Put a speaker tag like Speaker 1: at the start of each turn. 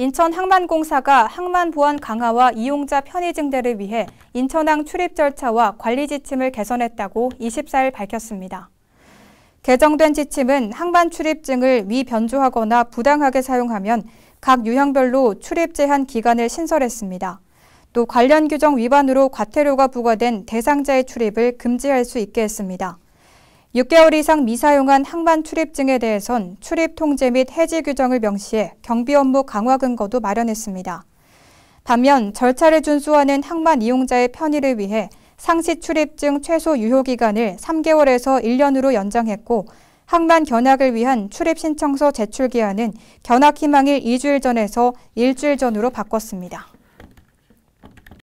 Speaker 1: 인천항만공사가 항만 보안 강화와 이용자 편의 증대를 위해 인천항 출입 절차와 관리 지침을 개선했다고 24일 밝혔습니다. 개정된 지침은 항만 출입증을 위변조하거나 부당하게 사용하면 각 유형별로 출입 제한 기간을 신설했습니다. 또 관련 규정 위반으로 과태료가 부과된 대상자의 출입을 금지할 수 있게 했습니다. 6개월 이상 미사용한 항만 출입증에 대해선 출입 통제 및 해지 규정을 명시해 경비 업무 강화 근거도 마련했습니다. 반면 절차를 준수하는 항만 이용자의 편의를 위해 상시 출입증 최소 유효 기간을 3개월에서 1년으로 연장했고 항만 견학을 위한 출입 신청서 제출 기한은 견학 희망일 2주일 전에서 1주일 전으로 바꿨습니다.